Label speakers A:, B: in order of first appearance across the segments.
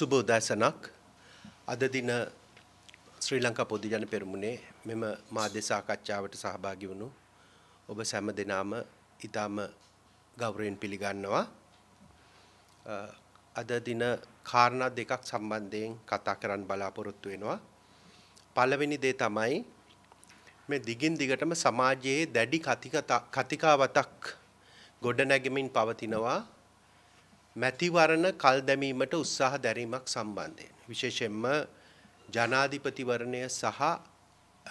A: සුබෝදෑසනක් අද දින ශ්‍රී ලංකා පොදුජන පෙරමුණේ මෙම මාධ්‍ය සාකච්ඡාවට සහභාගි වුණු ඔබ සැම දෙනාම ඉතාම ගෞරවයෙන් පිළිගන්නවා. අද දින කාරණා දෙකක් සම්බන්ධයෙන් කතා කරන්න බලාපොරොත්තු වෙනවා. පළවෙනි දේ තමයි මේ දිගින් දිගටම සමාජයේ දැඩි කතිකාවතක් ගොඩනැගෙමින් පවතිනවා මැතිවරණ කල් දැමීමට උත්සාහ දැරීමක් සම්බන්ධයෙන්. විශේෂෙන්ම ජනාධිපතිවරණය සහ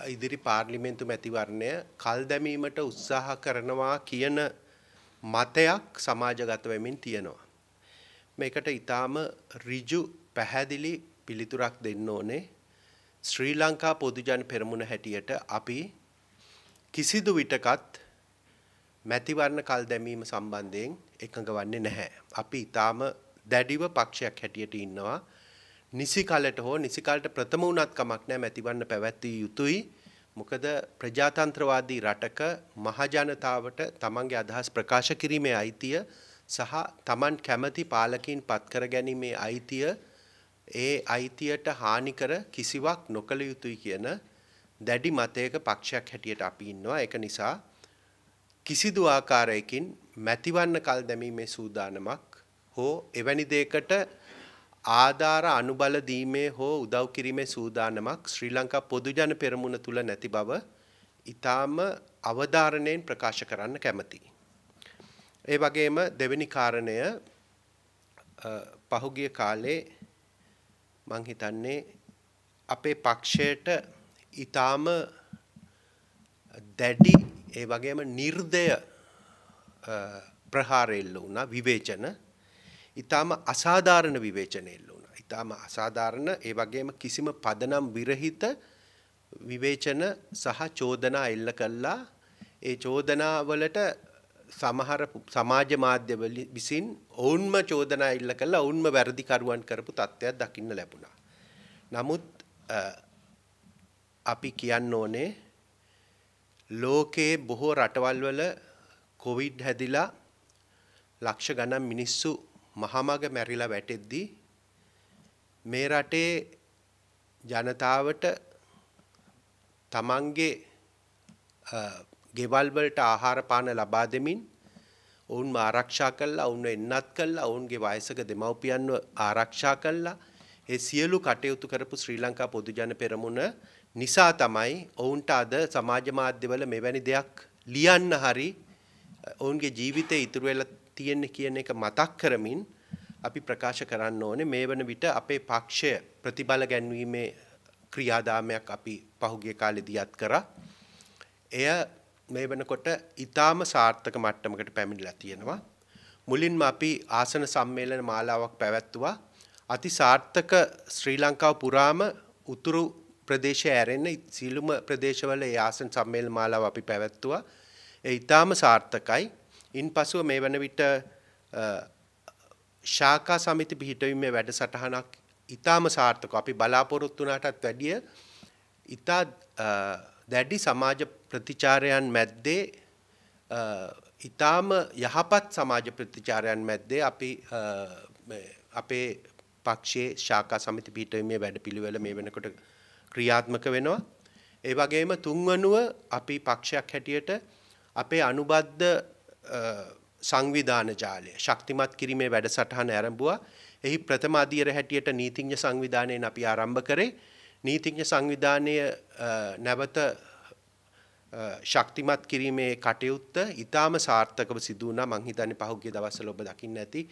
A: ඉදිරි පාර්ලිමෙන්තු මැතිවරණය කල් දැමීමට උත්සාහ කරනවා කියන මතයක් සමාජගත වෙමින් තියෙනවා. මේකට ඊටාම ඍජු පැහැදිලි පිළිතුරක් දෙන්න ඕනේ. ශ්‍රී ලංකා පොදුජන පෙරමුණ හැටියට අපි කිසිදු විටකත් මැතිවරණ කල් දැමීම සම්බන්ධයෙන් එකඟ වන්නේ නැහැ. අපි ඊටාම දැඩිව පක්ෂයක් හැටියට ඉන්නවා. නිසි කලට හෝ නිසි කලට ප්‍රථම වුණත් කමක් නැහැ මැතිවරණ පැවැත්විය යුතුයි. මොකද ප්‍රජාතන්ත්‍රවාදී රටක මහජනතාවට තමන්ගේ අදහස් ප්‍රකාශ කිරීමේ අයිතිය සහ තමන් කැමති පාලකින් පත්කර ගැනීමේ අයිතිය ඒ අයිතියට හානිකර කිසිවක් නොකළ යුතුයි කියන දැඩි මතයක පක්ෂයක් හැටියට අපි ඉන්නවා. ඒක නිසා කිසිදු ආකාරයකින් මැතිවන්න කල් දැමීමේ සූදානමක් හෝ එවැනි දෙයකට ආධාර අනුබල දීමේ හෝ උදව් කිරීමේ සූදානමක් ශ්‍රී ලංකා පොදු ජන පෙරමුණ තුල නැති බව ඊටාම අවධාරණයෙන් ප්‍රකාශ කරන්න කැමතියි. ඒ වගේම දෙවෙනි කාරණය පහුගිය කාලේ මං හිතන්නේ අපේ පක්ෂයට ඊටාම දැඩි ඒ වගේම නිර්දය ප්‍රහාරෙල්ල වුණා විවේචන ඊටාම අසාධාරණ විවේචනෙල්ල වුණා. ඊටාම අසාධාරණ ඒ වගේම කිසිම පදනම් විරහිත විවේචන සහ චෝදනා එල්ල කළා. ඒ චෝදනාවලට සමහර සමාජ මාධ්‍ය විසින් ඔවුන්ම චෝදනා එල්ල කළා ඔවුන්ම වැරදිකරුවන් කරපු තත්ත්වයක් දකින්න ලැබුණා. නමුත් අපි කියන්න ඕනේ ලෝකයේ බොහෝ රටවල් වල කොවිඩ් හැදිලා ලක්ෂ ගණන් මිනිස්සු මහමග මැරිලා වැටෙද්දී මේ රටේ ජනතාවට තමන්ගේ ගෙවල් වලට ආහාර පාන ලබා දෙමින් ඔවුන්ව ආරක්ෂා කළා ඔවුන්ව එන්නත් කළා ඔවුන්ගේ වයසක දෙමව්පියන්ව ආරක්ෂා කළා ඒ සියලු කටයුතු කරපු ශ්‍රී ලංකා පොදුජන පෙරමුණ නිසා තමයි ඔවුන්ට අද සමාජ මාධ්‍යවල මෙවැනි දෙයක් ලියන්න හරි ඔවුන්ගේ ජීවිතය ඉතුරු වෙලා තියෙන කියන එක මතක් කරමින් අපි ප්‍රකාශ කරන්න ඕනේ මේ වන විට අපේ පක්ෂය ප්‍රතිබල ගැන්වීමේ ක්‍රියාදාමයක් අපි පහුගිය කාලෙදී අත් කරා. එය මේ වෙනකොට ඊටාම සාර්ථක මට්ටමකට පැමිණිලා තියෙනවා. මුලින්ම අපි ආසන සම්මේලන මාලාවක් පැවැත්තුවා. අති සාර්ථක ශ්‍රී ලංකාව පුරාම උතුරු ප්‍රදේශය ඇරෙන්න සීලුම ප්‍රදේශවල ඒ ආසන සම්මේලන මාලාව අපි පැවැත්තුවා. ඒ ඊටාම සාර්ථකයි. ඉන්පසුව මේ වන විට ශාකා සමිති පිහිටවීමේ වැඩසටහනක් ඊටාම සාර්ථකව අපි බලාපොරොත්තු වුණාටත් වැඩිය ඊටා දැඩි සමාජ ප්‍රතිචාරයන් මැද්දේ ඊටාම යහපත් සමාජ ප්‍රතිචාරයන් මැද්දේ අපි අපේ පක්ෂයේ ශාකා සමිති පිටවීමේ වැඩපිළිවෙල මේ වෙනකොට ක්‍රියාත්මක වෙනවා. ඒ වගේම තුන්වනුව අපි පක්ෂයක් හැටියට අපේ අනුබද්ධ සංවිධාන ජාලය ශක්තිමත් කිරීමේ වැඩසටහන ආරම්භුවා. එහි ප්‍රථම අධීර හැටියට නීතිඥ සංවිධානයෙන් අපි ආරම්භ කරේ. නීතිඥ සංවිධානය නැවත ශක්තිමත් කිරීමේ කටයුත්ත ඉතාම සාර්ථකව සිදුවනා මංහිතන්න පහුගිය දවස්සල ඔබ දකින්න ඇති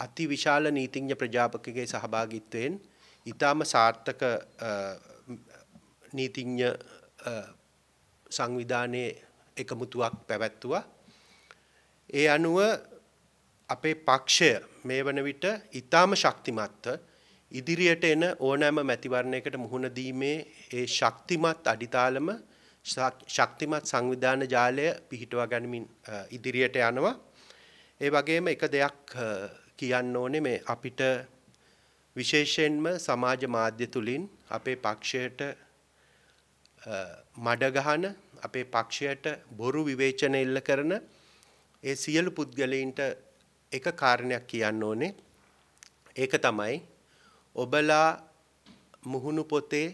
A: අතිවිශාල නීතිඥ ප්‍රජාපකගේ සහභාගිත්වයෙන් ඉතාම සාර්ථක නීතිඥ සංවිධානයේ එකමුතුවක් පැවැත්තුවා. ඒ අනුව අපේ පක්ෂය මේ වන විට ඉතාම ශක්තිමත්ව ඉදිරියට එන ඕනෑම මැතිවරණයකට මුහුණ දීමේ ඒ ශක්තිමත් අඩිතාලම ශක්තිමත් සංවිධාන ජාලය පිහිටවා ගැනමින් ඉදිරියට යනවා. ඒ වගේම එක දෙයක් කියන්න ඕනේ මේ අපිට විශේෂයෙන්ම සමාජ මාධ්‍ය තුලින් අපේ පක්ෂයට මඩ ගහන අපේ පක්ෂයට බොරු විවේචන එල්ල කරන ඒ සියලු පුද්ගලයින්ට එක කාරණයක් කියන්න ඕනේ. ඒක තමයි ඔබලා මුහුණු පොතේ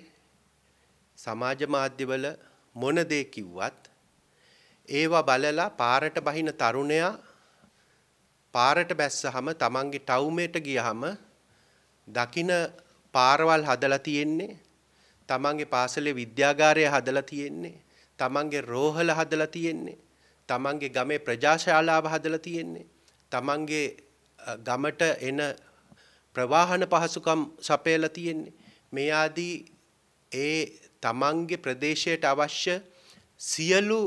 A: සමාජ මාධ්‍යවල මොන දේ කිව්වත් ඒවා බලලා පාරට බහින තරුණයා පාරට බැස්සහම තමන්ගේ ටවුමේට ගියහම දකින පාරවල් හදලා තියෙන්නේ තමන්ගේ පාසලේ විද්‍යාගාරය හදලා තියෙන්නේ තමන්ගේ රෝහල හදලා තියෙන්නේ තමන්ගේ ගමේ ප්‍රජාශාලාව හදලා තියෙන්නේ තමන්ගේ ගමට එන ප්‍රවාහන පහසුකම් සපයලා තියෙන්නේ මේ ආදී ඒ තමන්ගේ ප්‍රදේශයට අවශ්‍ය සියලු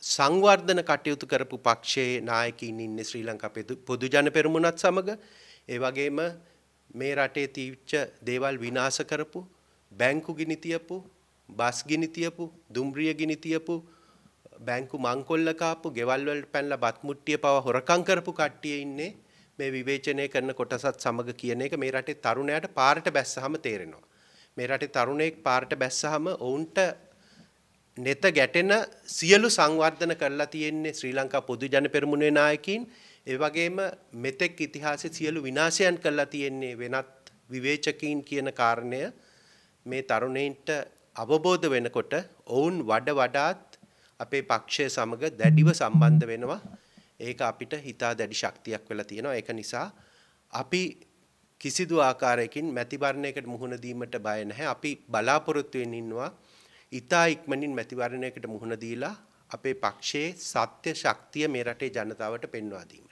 A: සංවර්ධන කටයුතු කරපු පක්ෂයේ නායකින් ඉන්නේ ශ්‍රී ලංකා පොදු ජන පෙරමුණත් සමග ඒ වගේම මේ රටේ තීච්ච දේවල් විනාශ කරපු බැංකු ගිනි තියපු බස් ගිනි තියපු දුම්රිය ගිනි තියපු බැංකු මංකොල්ල කාපු ගෙවල් වලට පැනලා බත් මුට්ටිය පව හොරකම් කරපු කට්ටිය ඉන්නේ මේ විවේචනය කරන කොටසත් සමග කියන එක මේ රටේ තරුණයාට පාරට බැස්සහම තේරෙනවා. මේ රටේ තරුණයෙක් පාරට බැස්සහම ඔවුන්ට නෙත ගැටෙන සියලු සංවර්ධන කරලා තියෙන්නේ ශ්‍රී ලංකා පොදු ජන පෙරමුණේ නායකයින් ඒ වගේම මෙතෙක් ඉතිහාසයේ සියලු විනාශයන් කරලා තියෙන්නේ වෙනත් විවේචකයින් කියන කාරණය මේ තරුණයින්ට අවබෝධ වෙනකොට ඔවුන් වඩ වඩාත් අපේ පක්ෂය සමග දැඩිව සම්බන්ධ වෙනවා ඒක අපිට හිතා දැඩි ශක්තියක් වෙලා තියෙනවා ඒක නිසා අපි කිසිදු ආකාරයකින් මැතිවරණයකට මුහුණ දීමට බය නැහැ අපි බලාපොරොත්තු වෙන්න ඉන්නවා ඉතා ඉක්මනින් මැතිවරණයකට මුහුණ දීලා අපේ පක්ෂයේ සත්‍ය ශක්තිය මේ රටේ ජනතාවට පෙන්වා දීම.